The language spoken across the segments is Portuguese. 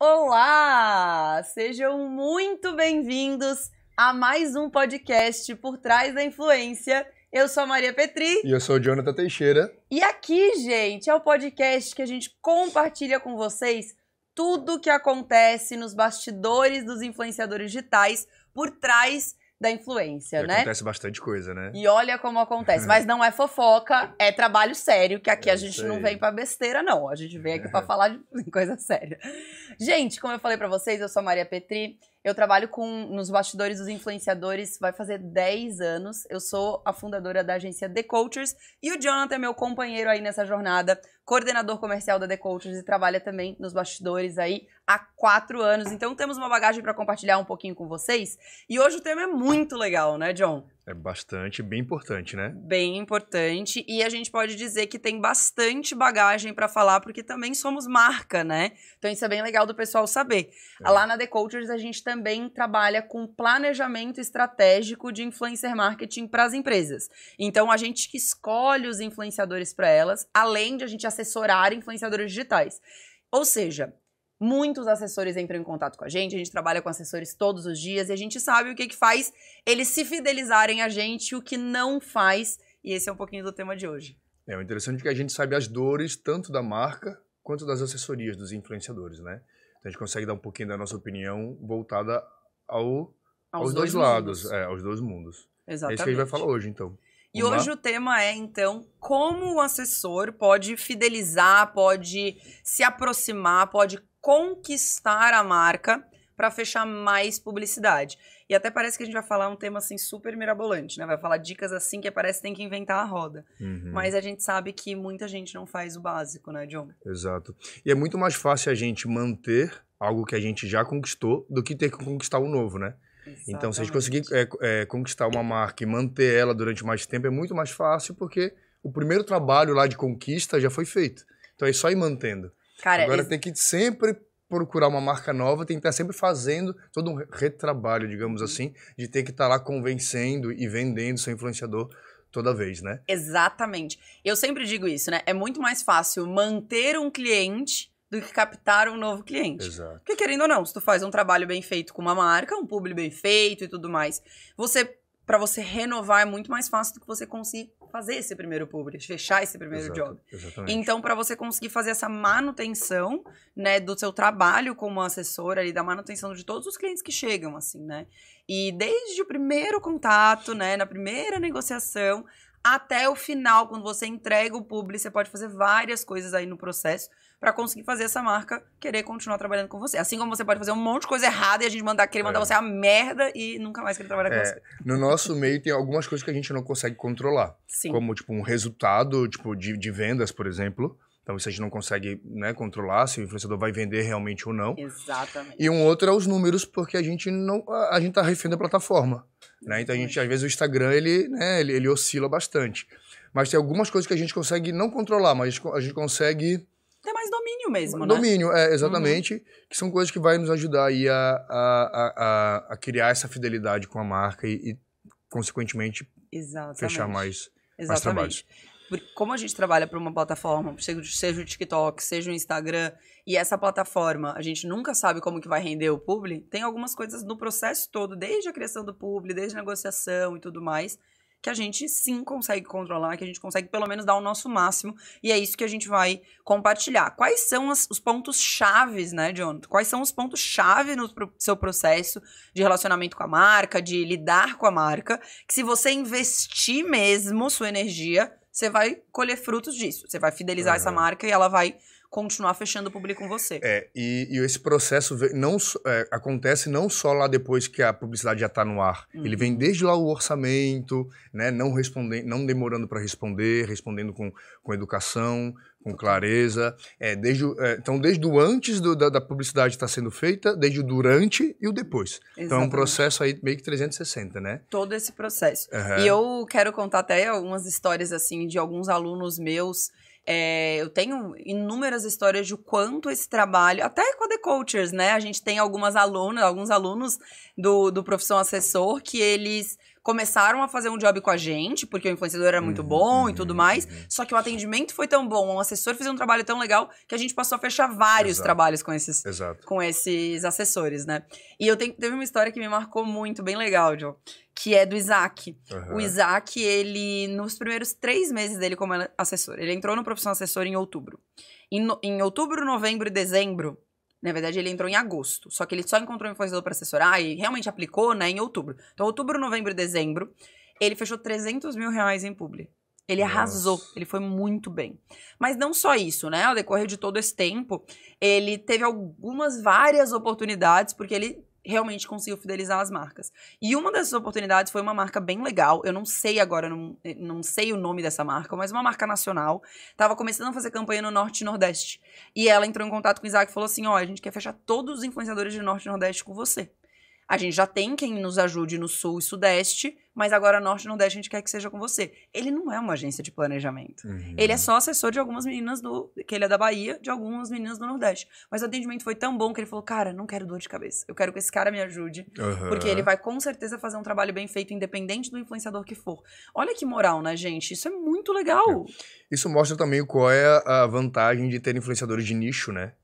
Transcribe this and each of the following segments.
Olá! Sejam muito bem-vindos a mais um podcast Por Trás da Influência. Eu sou a Maria Petri. E eu sou o Jonathan Teixeira. E aqui, gente, é o podcast que a gente compartilha com vocês tudo o que acontece nos bastidores dos influenciadores digitais por trás da influência, e né? Acontece bastante coisa, né? E olha como acontece. Mas não é fofoca, é trabalho sério, que aqui é a gente não vem para besteira, não. A gente vem aqui para falar de coisa séria. Gente, como eu falei para vocês, eu sou a Maria Petri. Eu trabalho com nos bastidores dos influenciadores, vai fazer 10 anos. Eu sou a fundadora da agência The Cultures e o Jonathan é meu companheiro aí nessa jornada, coordenador comercial da The Cultures e trabalha também nos bastidores aí há 4 anos. Então temos uma bagagem para compartilhar um pouquinho com vocês. E hoje o tema é muito legal, né, John? É bastante, bem importante, né? Bem importante. E a gente pode dizer que tem bastante bagagem para falar, porque também somos marca, né? Então isso é bem legal do pessoal saber. É. Lá na The Cultures a gente também trabalha com planejamento estratégico de influencer marketing para as empresas. Então a gente que escolhe os influenciadores para elas, além de a gente assessorar influenciadores digitais. Ou seja, Muitos assessores entram em contato com a gente, a gente trabalha com assessores todos os dias e a gente sabe o que, que faz eles se fidelizarem a gente, o que não faz. E esse é um pouquinho do tema de hoje. É, o interessante é que a gente sabe as dores tanto da marca quanto das assessorias dos influenciadores, né? Então a gente consegue dar um pouquinho da nossa opinião voltada ao, aos, aos dois, dois lados, é, aos dois mundos. Exatamente. É isso que a gente vai falar hoje, então. E hoje lá? o tema é, então, como o assessor pode fidelizar, pode se aproximar, pode conquistar a marca para fechar mais publicidade. E até parece que a gente vai falar um tema assim super mirabolante, né? Vai falar dicas assim que parece que tem que inventar a roda. Uhum. Mas a gente sabe que muita gente não faz o básico, né, John? Exato. E é muito mais fácil a gente manter algo que a gente já conquistou do que ter que conquistar o um novo, né? Exatamente. Então, se a gente conseguir é, é, conquistar uma marca e manter ela durante mais tempo, é muito mais fácil porque o primeiro trabalho lá de conquista já foi feito. Então é só ir mantendo. Cara, Agora esse... tem que sempre procurar uma marca nova, tem que estar tá sempre fazendo todo um retrabalho, digamos uhum. assim, de ter que estar tá lá convencendo e vendendo seu influenciador toda vez, né? Exatamente. Eu sempre digo isso, né? É muito mais fácil manter um cliente do que captar um novo cliente. Exato. Porque querendo ou não, se tu faz um trabalho bem feito com uma marca, um público bem feito e tudo mais, você para você renovar é muito mais fácil do que você conseguir fazer esse primeiro publish, fechar esse primeiro Exato, job. Exatamente. Então, para você conseguir fazer essa manutenção, né, do seu trabalho como assessora ali, da manutenção de todos os clientes que chegam, assim, né? E desde o primeiro contato, né, na primeira negociação, até o final, quando você entrega o público, você pode fazer várias coisas aí no processo para conseguir fazer essa marca querer continuar trabalhando com você. Assim como você pode fazer um monte de coisa errada e a gente mandar querer mandar é. você a merda e nunca mais querer trabalhar é, com você. No nosso meio tem algumas coisas que a gente não consegue controlar. Sim. Como, tipo, um resultado tipo, de, de vendas, por exemplo. Então, isso a gente não consegue né, controlar se o influenciador vai vender realmente ou não. Exatamente. E um outro é os números, porque a gente não a gente está refém da plataforma. Né? Então, a gente, às vezes, o Instagram ele, né, ele, ele oscila bastante. Mas tem algumas coisas que a gente consegue não controlar, mas a gente consegue ter mais domínio mesmo, né? Domínio, é, exatamente. Uhum. Que são coisas que vai nos ajudar aí a, a, a, a criar essa fidelidade com a marca e, e consequentemente, exatamente. fechar mais, exatamente. mais trabalhos. Como a gente trabalha para uma plataforma, seja o TikTok, seja o Instagram, e essa plataforma, a gente nunca sabe como que vai render o publi, tem algumas coisas no processo todo, desde a criação do publi, desde a negociação e tudo mais, que a gente sim consegue controlar, que a gente consegue pelo menos dar o nosso máximo, e é isso que a gente vai compartilhar. Quais são as, os pontos chaves, né, John? Quais são os pontos chave no pro, seu processo de relacionamento com a marca, de lidar com a marca, que se você investir mesmo sua energia, você vai colher frutos disso. Você vai fidelizar uhum. essa marca e ela vai continuar fechando o público com você. É, e, e esse processo não, é, acontece não só lá depois que a publicidade já está no ar. Uhum. Ele vem uhum. desde lá o orçamento, né, não, respondendo, não demorando para responder, respondendo com, com educação, com clareza. É, desde, é, então, desde o antes do, da, da, publicidade estar tá sendo feita, desde o durante e o depois. Exatamente. Então, é um processo aí meio que 360, né? Todo esse processo. Uhum. E eu quero contar até algumas histórias, assim, de alguns alunos meus é, eu tenho inúmeras histórias de quanto esse trabalho, até com a The Coachers, né? A gente tem algumas alunas, alguns alunos do, do Profissão Assessor que eles começaram a fazer um job com a gente, porque o influenciador era muito uhum, bom e uhum, tudo mais. Uhum. Só que o atendimento foi tão bom, o assessor fez um trabalho tão legal que a gente passou a fechar vários Exato. trabalhos com esses, Exato. com esses assessores, né? E eu tenho, teve uma história que me marcou muito, bem legal, Joe, que é do Isaac. Uhum. O Isaac, ele, nos primeiros três meses dele como assessor, ele entrou no profissão assessor em outubro. Em, no, em outubro, novembro e dezembro, na verdade, ele entrou em agosto. Só que ele só encontrou um influenciador para assessorar e realmente aplicou, né, em outubro. Então, outubro, novembro e dezembro, ele fechou 300 mil reais em publi. Ele Nossa. arrasou, ele foi muito bem. Mas não só isso, né? Ao decorrer de todo esse tempo, ele teve algumas, várias oportunidades, porque ele realmente consigo fidelizar as marcas. E uma dessas oportunidades foi uma marca bem legal, eu não sei agora, não, eh, não sei o nome dessa marca, mas uma marca nacional, estava começando a fazer campanha no Norte e Nordeste. E ela entrou em contato com o Isaac e falou assim: ó, oh, a gente quer fechar todos os influenciadores de Norte e Nordeste com você. A gente já tem quem nos ajude no Sul e Sudeste, mas agora Norte e Nordeste a gente quer que seja com você. Ele não é uma agência de planejamento. Uhum. Ele é só assessor de algumas meninas do. que ele é da Bahia, de algumas meninas do Nordeste. Mas o atendimento foi tão bom que ele falou: cara, não quero dor de cabeça. Eu quero que esse cara me ajude, uhum. porque ele vai com certeza fazer um trabalho bem feito, independente do influenciador que for. Olha que moral, né, gente? Isso é muito legal. Isso mostra também qual é a vantagem de ter influenciadores de nicho, né?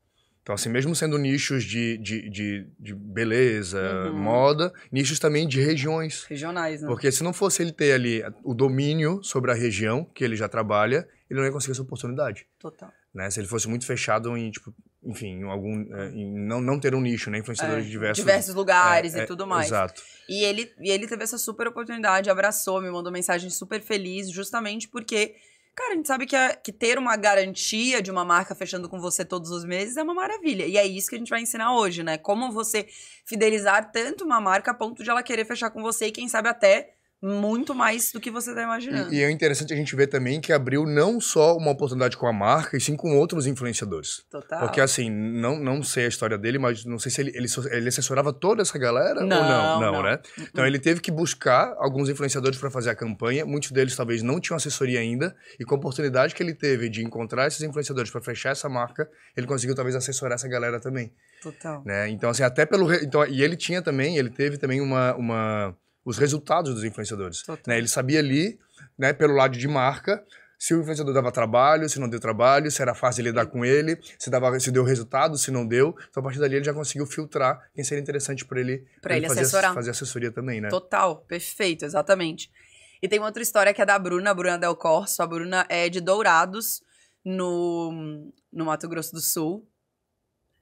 Então, assim, mesmo sendo nichos de, de, de, de beleza, uhum. moda, nichos também de regiões. Regionais, né? Porque se não fosse ele ter ali o domínio sobre a região que ele já trabalha, ele não ia conseguir essa oportunidade. Total. Né? Se ele fosse muito fechado em, tipo, enfim, em algum, eh, em não, não ter um nicho, né? Influenciador é, de diversos... Diversos lugares é, e é, tudo mais. Exato. E ele, e ele teve essa super oportunidade, abraçou, me mandou mensagem super feliz, justamente porque Cara, a gente sabe que, a, que ter uma garantia de uma marca fechando com você todos os meses é uma maravilha. E é isso que a gente vai ensinar hoje, né? Como você fidelizar tanto uma marca a ponto de ela querer fechar com você e, quem sabe, até muito mais do que você está imaginando. E, e, é interessante a gente ver também que abriu não só uma oportunidade com a marca, e sim com outros influenciadores. Total. Porque assim, não, não sei a história dele, mas não sei se ele, ele, ele assessorava toda essa galera não, ou não. Não, não. né? Uhum. Então ele teve que buscar alguns influenciadores para fazer a campanha, muitos deles talvez não tinham assessoria ainda, e com a oportunidade que ele teve de encontrar esses influenciadores para fechar essa marca, ele conseguiu talvez assessorar essa galera também. Total. Né? Então assim, até pelo... Então, e ele tinha também, ele teve também uma... uma os resultados dos influenciadores. Né? Ele sabia ali, né, pelo lado de marca, se o influenciador dava trabalho, se não deu trabalho, se era fácil lidar com ele, se, dava, se deu resultado, se não deu. Então, a partir dali, ele já conseguiu filtrar quem seria interessante para ele, pra ele fazer, assessorar. fazer assessoria também, né? Total, perfeito, exatamente. E tem uma outra história que é da Bruna, a Bruna Del Corso. A Bruna é de Dourados, no, no Mato Grosso do Sul.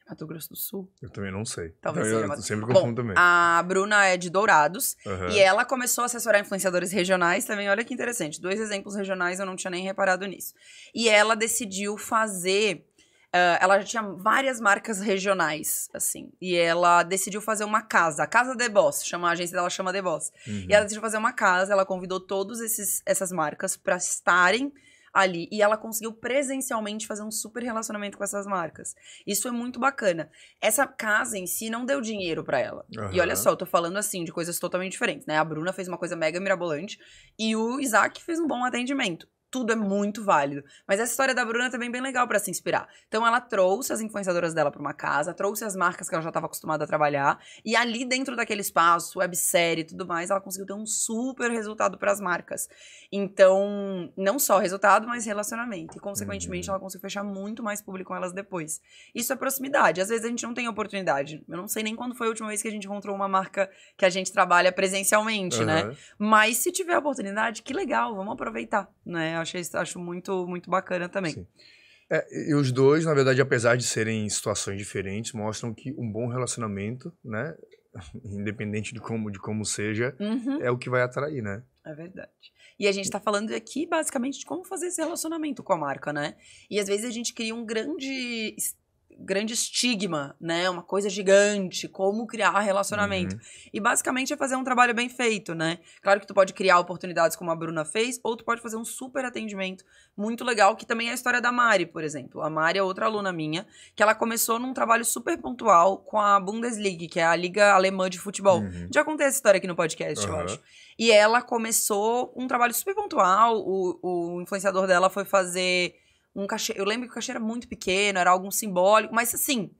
Mato Grosso do Sul? Eu também não sei. Talvez eu, seja. Mato... Eu sempre confundo também. A Bruna é de Dourados uhum. e ela começou a assessorar influenciadores regionais também. Olha que interessante. Dois exemplos regionais eu não tinha nem reparado nisso. E ela decidiu fazer. Uh, ela já tinha várias marcas regionais, assim. E ela decidiu fazer uma casa. A Casa The Boss. Chama, a agência dela chama The Boss. Uhum. E ela decidiu fazer uma casa. Ela convidou todas essas marcas para estarem ali. E ela conseguiu presencialmente fazer um super relacionamento com essas marcas. Isso foi é muito bacana. Essa casa em si não deu dinheiro para ela. Uhum. E olha só, eu tô falando assim de coisas totalmente diferentes, né? A Bruna fez uma coisa mega mirabolante e o Isaac fez um bom atendimento tudo é muito válido. Mas essa história da Bruna também é bem legal para se inspirar. Então ela trouxe as influenciadoras dela para uma casa, trouxe as marcas que ela já estava acostumada a trabalhar, e ali dentro daquele espaço, websérie e tudo mais, ela conseguiu ter um super resultado para as marcas. Então, não só resultado, mas relacionamento. E consequentemente, uhum. ela conseguiu fechar muito mais público com elas depois. Isso é proximidade. Às vezes a gente não tem oportunidade. Eu não sei nem quando foi a última vez que a gente encontrou uma marca que a gente trabalha presencialmente, uhum. né? Mas se tiver oportunidade, que legal, vamos aproveitar, né? achei, acho muito, muito bacana também. Sim. É, e os dois, na verdade, apesar de serem em situações diferentes, mostram que um bom relacionamento, né, independente de como, de como seja, uhum. é o que vai atrair, né? É verdade. E a gente está falando aqui basicamente de como fazer esse relacionamento com a marca, né? E às vezes a gente cria um grande grande estigma, né? Uma coisa gigante, como criar relacionamento. Uhum. E basicamente é fazer um trabalho bem feito, né? Claro que tu pode criar oportunidades como a Bruna fez, ou tu pode fazer um super atendimento muito legal, que também é a história da Mari, por exemplo. A Mari é outra aluna minha, que ela começou num trabalho super pontual com a Bundesliga, que é a liga alemã de futebol. Uhum. Já contei essa história aqui no podcast, uhum. eu acho. E ela começou um trabalho super pontual, o, o influenciador dela foi fazer um cachê. Eu lembro que o cachê era muito pequeno, era algo simbólico, mas assim,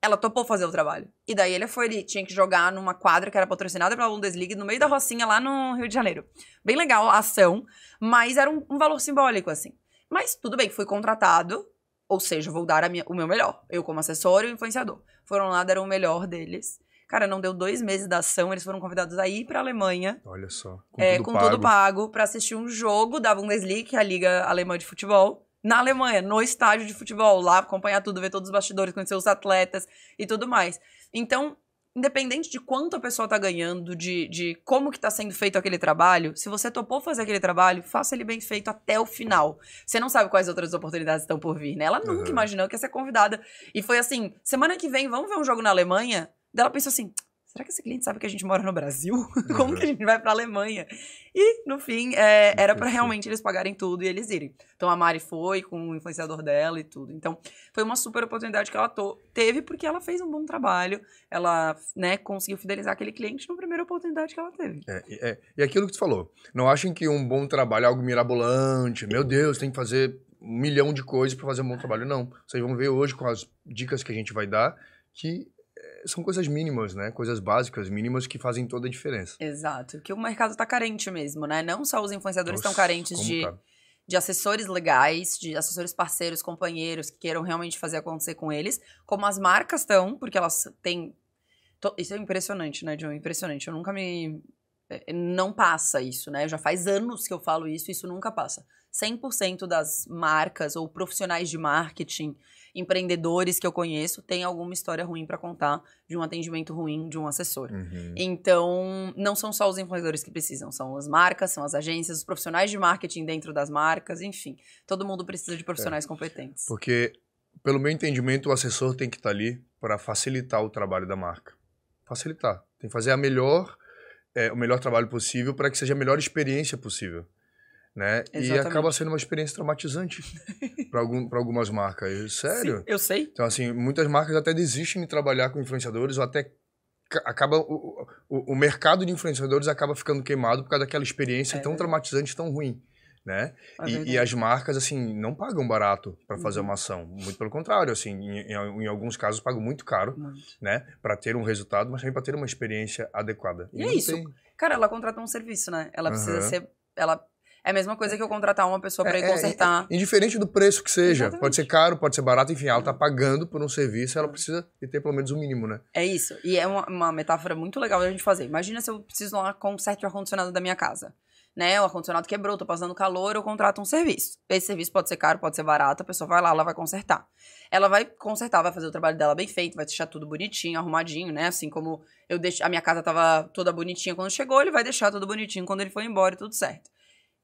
ela topou fazer o trabalho. E daí ele foi, ele tinha que jogar numa quadra que era patrocinada pela Bundesliga, no meio da Rocinha, lá no Rio de Janeiro. Bem legal a ação, mas era um, um valor simbólico, assim. Mas tudo bem, fui contratado, ou seja, vou dar minha, o meu melhor. Eu, como assessor e influenciador. Foram lá, deram o melhor deles. Cara, não deu dois meses da ação, eles foram convidados a ir pra Alemanha. Olha só. Com, é, tudo, com pago. tudo pago. pra assistir um jogo da Bundesliga, que é a Liga Alemã de Futebol na Alemanha, no estádio de futebol, lá acompanhar tudo, ver todos os bastidores, conhecer os atletas e tudo mais. Então, independente de quanto a pessoa está ganhando, de, de como que tá sendo feito aquele trabalho, se você topou fazer aquele trabalho, faça ele bem feito até o final. Você não sabe quais outras oportunidades estão por vir, né? Ela nunca uhum. imaginou que ia ser convidada. E foi assim, semana que vem, vamos ver um jogo na Alemanha? Daí ela pensou assim, será que esse cliente sabe que a gente mora no Brasil? Como que a gente vai para a Alemanha? E, no fim, é, era para realmente eles pagarem tudo e eles irem. Então, a Mari foi com o influenciador dela e tudo. Então, foi uma super oportunidade que ela teve, porque ela fez um bom trabalho, ela né, conseguiu fidelizar aquele cliente na primeira oportunidade que ela teve. É, é, e aquilo que tu falou, não achem que um bom trabalho é algo mirabolante, meu Deus, tem que fazer um milhão de coisas para fazer um bom trabalho. Não, vocês vão ver hoje com as dicas que a gente vai dar que são coisas mínimas, né? Coisas básicas, mínimas que fazem toda a diferença. Exato. Que o mercado está carente mesmo, né? Não só os influenciadores estão carentes de, tá? de assessores legais, de assessores parceiros, companheiros que queiram realmente fazer acontecer com eles, como as marcas estão, porque elas têm. Isso é impressionante, né, John? Impressionante. Eu nunca me. É, é, não passa isso, né? Já faz anos que eu falo isso, isso nunca passa. 100% das marcas ou profissionais de marketing empreendedores que eu conheço têm alguma história ruim para contar de um atendimento ruim de um assessor. Uhum. Então, não são só os influenciadores que precisam, são as marcas, são as agências, os profissionais de marketing dentro das marcas, enfim. Todo mundo precisa de profissionais é. competentes. Porque, pelo meu entendimento, o assessor tem que estar tá ali para facilitar o trabalho da marca. Facilitar. Tem que fazer a melhor, é, o melhor trabalho possível para que seja a melhor experiência possível né? Exatamente. E acaba sendo uma experiência traumatizante para algum, algumas marcas. Sério? Sim, eu sei. Então, assim, muitas marcas até desistem de trabalhar com influenciadores ou até acaba o, o, o, mercado de influenciadores acaba ficando queimado por causa daquela experiência é tão traumatizante, tão ruim, né? É e, e, as marcas assim não pagam barato para fazer uhum. uma ação, muito pelo contrário, assim, em, em alguns casos pagam muito caro, muito. né, para ter um resultado, mas também para ter uma experiência adequada. E, e é isso. Tem... Cara, ela contrata um serviço, né? Ela precisa uhum. ser ela é a mesma coisa é. que eu contratar uma pessoa para é, ir é, consertar. É, indiferente do preço que seja. Exatamente. Pode ser caro, pode ser barato, enfim, ela está pagando por um serviço, ela precisa ter pelo menos o um mínimo, né? É isso. E é uma, uma metáfora muito legal da gente fazer. Imagina se eu preciso lá consertar o ar-condicionado da minha casa. Né, o ar-condicionado quebrou, tô passando calor, eu contrato um serviço. Esse serviço pode ser caro, pode ser barato, a pessoa vai lá, ela vai consertar. Ela vai consertar, vai fazer o trabalho dela bem feito, vai deixar tudo bonitinho, arrumadinho, né? Assim como eu deixo, a minha casa tava toda bonitinha quando chegou, ele vai deixar tudo bonitinho quando ele foi embora, e tudo certo.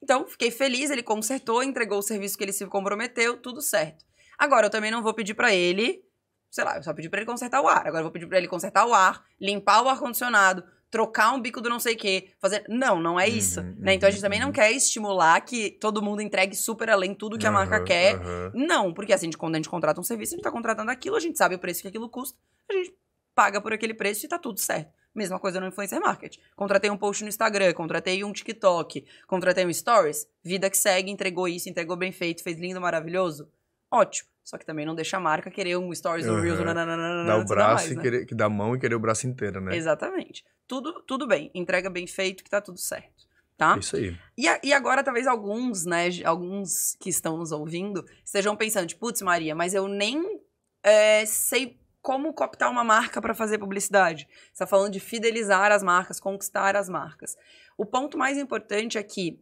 Então, fiquei feliz, ele consertou, entregou o serviço que ele se comprometeu, tudo certo. Agora, eu também não vou pedir para ele, sei lá, eu só pedi para ele consertar o ar. Agora eu vou pedir para ele consertar o ar, limpar o ar-condicionado, trocar um bico do não sei o quê, fazer. Não, não é uhum, isso. Uhum, né? Então a gente também não uhum. quer estimular que todo mundo entregue super além tudo que a uhum, marca quer. Uhum. Não, porque assim, quando a gente contrata um serviço, a gente tá contratando aquilo, a gente sabe o preço que aquilo custa, a gente paga por aquele preço e tá tudo certo. Mesma coisa no influencer marketing. Contratei um post no Instagram, contratei um TikTok, contratei um Stories, vida que segue, entregou isso, entregou bem feito, fez lindo, maravilhoso. Ótimo. Só que também não deixa a marca querer um Stories, um uhum. Reels, nananana, dá o braço mais, né? e né? querer, que dá a mão e querer o braço inteiro, né? Exatamente. Tudo, tudo bem. Entrega bem feito que tá tudo certo. Tá? Isso aí. E, a, e agora, talvez alguns, né, alguns que estão nos ouvindo estejam pensando, tipo, putz, Maria, mas eu nem é, sei como cooptar uma marca para fazer publicidade. Você está falando de fidelizar as marcas, conquistar as marcas. O ponto mais importante é que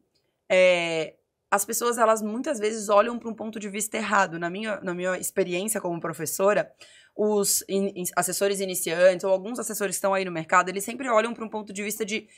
é, as pessoas, elas muitas vezes olham para um ponto de vista errado. Na minha, na minha experiência como professora, os in, in, assessores iniciantes ou alguns assessores que estão aí no mercado, eles sempre olham para um ponto de vista de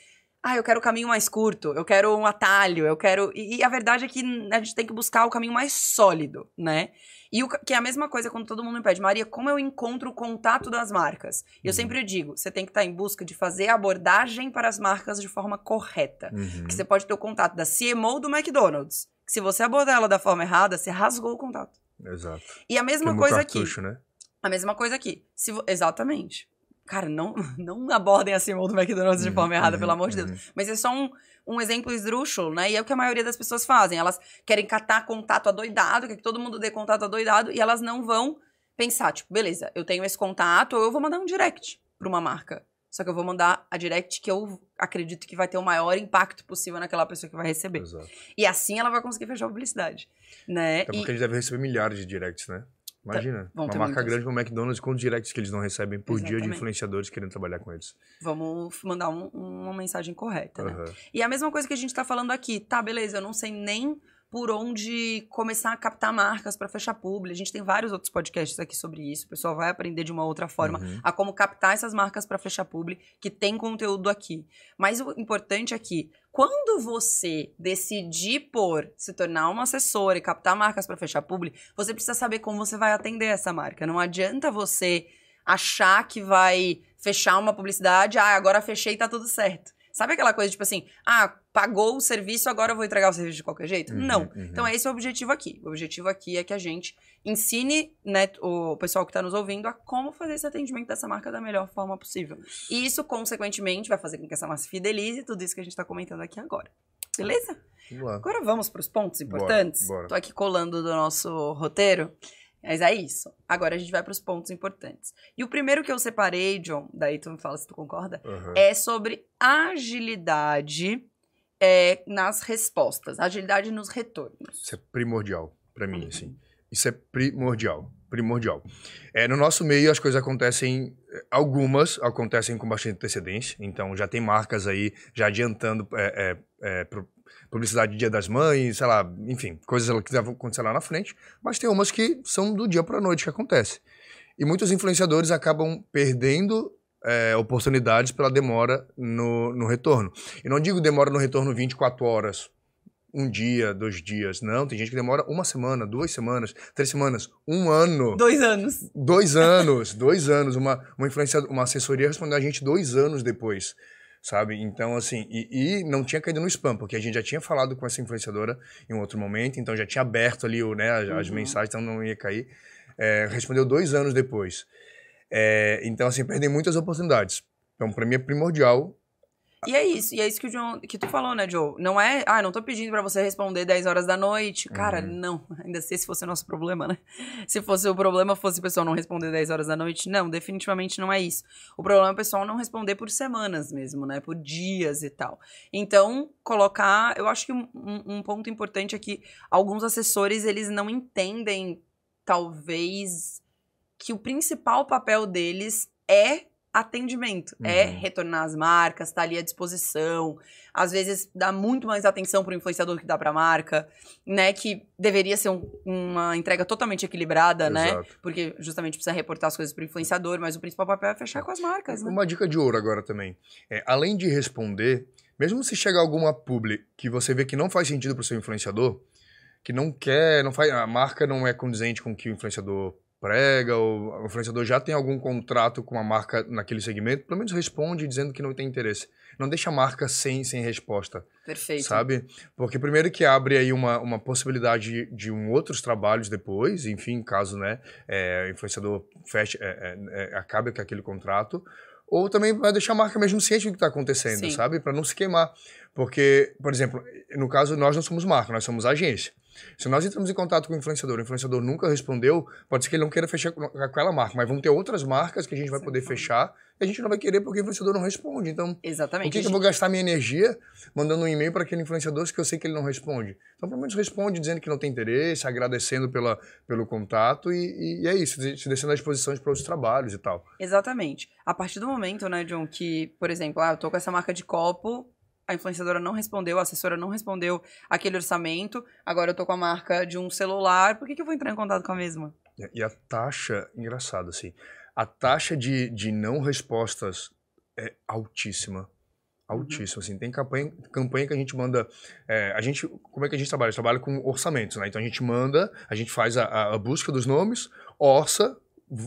ah, eu quero o caminho mais curto, eu quero um atalho, eu quero. E, e, a verdade é que a gente tem que buscar o caminho mais sólido, né? E o, que é a mesma coisa quando todo mundo me pede, Maria, como eu encontro o contato das marcas? Uhum. Eu sempre digo, você tem que estar tá em busca de fazer a abordagem para as marcas de forma correta. Uhum. Porque você pode ter o contato da CMO do McDonald's. Se você abordar ela da forma errada, você rasgou o contato. Exato. E a mesma Queimou coisa cartucho, aqui. Né? A mesma coisa aqui. Se, exatamente. Cara, não, não abordem assim o do McDonald's de forma uhum, errada, pelo uhum, amor de Deus. Uhum. Mas é só um, um exemplo esdrúxulo, né? E é o que a maioria das pessoas fazem. Elas querem catar contato adoidado, quer que todo mundo dê contato adoidado, e elas não vão pensar, tipo, beleza, eu tenho esse contato, ou eu vou mandar um direct para uma marca. Só que eu vou mandar a direct que eu acredito que vai ter o maior impacto possível naquela pessoa que vai receber. Exato. E assim ela vai conseguir fechar a publicidade. Né? Até porque e... a gente deve receber milhares de directs, né? Tá. Imagina, tá, uma marca grande como o McDonald's, os directs que eles não recebem por Exatamente. dia de influenciadores querendo trabalhar com eles? Vamos mandar um, uma mensagem correta, né? E é a mesma coisa que a gente está falando aqui, tá, beleza, eu não sei nem por onde começar a captar marcas para fechar publi. A gente tem vários outros podcasts aqui sobre isso. O pessoal vai aprender de uma outra forma uhum. a como captar essas marcas para fechar publi, que tem conteúdo aqui. Mas o importante é que quando você decidir por se tornar uma assessora e captar marcas para fechar publi, você precisa saber como você vai atender essa marca. Não adianta você achar que vai fechar uma publicidade, ah, agora fechei e tá tudo certo. Sabe aquela coisa tipo assim, ah, pagou o serviço, agora eu vou entregar o serviço de qualquer jeito? Uhum, Não. Uhum. Então é esse o objetivo aqui. O objetivo aqui é que a gente ensine né, o pessoal que está nos ouvindo a como fazer esse atendimento dessa marca da melhor forma possível. E isso, consequentemente, vai fazer com que essa marca se fidelize tudo isso que a gente está comentando aqui agora. Beleza? agora vamos para os pontos importantes. Estou aqui colando do nosso roteiro. Mas é isso. Agora a gente vai para os pontos importantes. E o primeiro que eu separei, John, daí tu me fala se tu concorda, uhum. é sobre agilidade é, nas respostas, agilidade nos retornos. Isso é primordial para mim, uhum. assim. Isso é primordial, primordial. É, no nosso meio as coisas acontecem, eh, algumas acontecem com bastante antecedência, então já tem marcas aí já adiantando é, é, é publicidade do Dia das Mães, sei lá, enfim, coisas que vão acontecer lá na frente, mas tem umas que são do dia para noite que acontece. E muitos influenciadores acabam perdendo é, oportunidades pela demora no, no retorno. E não digo demora no retorno 24 horas, um dia, dois dias. Não, tem gente que demora uma semana, duas semanas, três semanas, um ano. Dois anos. Dois anos, dois anos. Uma, uma influência, uma assessoria respondeu a gente dois anos depois sabe? Então, assim, e, e, não tinha caído no spam, porque a gente já tinha falado com essa influenciadora em um outro momento, então já tinha aberto ali o, né, as, uhum. as mensagens, então não ia cair. É, respondeu dois anos depois. É, então, assim, perdem muitas oportunidades. Então, para mim é primordial e é isso, e é isso que o John, que tu falou, né, Joe? Não é, ah, não tô pedindo para você responder 10 horas da noite. Cara, uhum. não. Ainda sei se fosse o nosso problema, né? Se fosse o problema fosse o pessoal não responder 10 horas da noite, não, definitivamente não é isso. O problema é o pessoal não responder por semanas mesmo, né? Por dias e tal. Então, colocar, eu acho que um, um ponto importante é que alguns assessores, eles não entendem talvez que o principal papel deles é atendimento. É uhum. É retornar as marcas, estar tá ali à disposição. Às vezes dá muito mais atenção para o influenciador que dá para a marca, né? Que deveria ser um, uma entrega totalmente equilibrada, né? Exato. né? Porque justamente precisa reportar as coisas para o influenciador, mas o principal papel é fechar é. com as marcas. Né? Uma dica de ouro agora também. É, além de responder, mesmo se chegar alguma publi que você vê que não faz sentido para o seu influenciador, que não quer, não faz, a marca não é condizente com o que o influenciador prega, ou o influenciador já tem algum contrato com uma marca naquele segmento, pelo menos responde dizendo que não tem interesse. Não deixa a marca sem, sem resposta. Perfeito. Sabe? Porque primeiro que abre aí uma, uma possibilidade de, de um outros trabalhos depois, enfim, caso né, é, o influenciador feche, é, é, é, acabe com aquele contrato, ou também vai deixar a marca mesmo ciente do que está acontecendo, Sim. sabe? Para não se queimar. Porque, por exemplo, no caso, nós não somos marca, nós somos agência. Se nós entramos em contato com o influenciador, o influenciador nunca respondeu, pode ser que ele não queira fechar com aquela marca, mas vão ter outras marcas que a gente vai poder fechar e a gente não vai querer porque o influenciador não responde. Então, Exatamente. por que, eu vou gastar minha energia mandando um e-mail para aquele influenciador que eu sei que ele não responde? Então, pelo menos responde dizendo que não tem interesse, agradecendo pela, pelo contato e, e, e é isso, se deixando à disposição para outros trabalhos e tal. Exatamente. A partir do momento, né, John, que, por exemplo, ah, eu tô com essa marca de copo, a influenciadora não respondeu, a assessora não respondeu aquele orçamento, agora eu tô com a marca de um celular, por que, que eu vou entrar em contato com a mesma? É, e a taxa, engraçado assim, a taxa de, de não respostas é altíssima. Uhum. Altíssima, assim. Tem campanha, campanha que a gente manda. É, a gente, como é que a gente trabalha? A gente trabalha com orçamentos, né? Então a gente manda, a gente faz a, a busca dos nomes, orça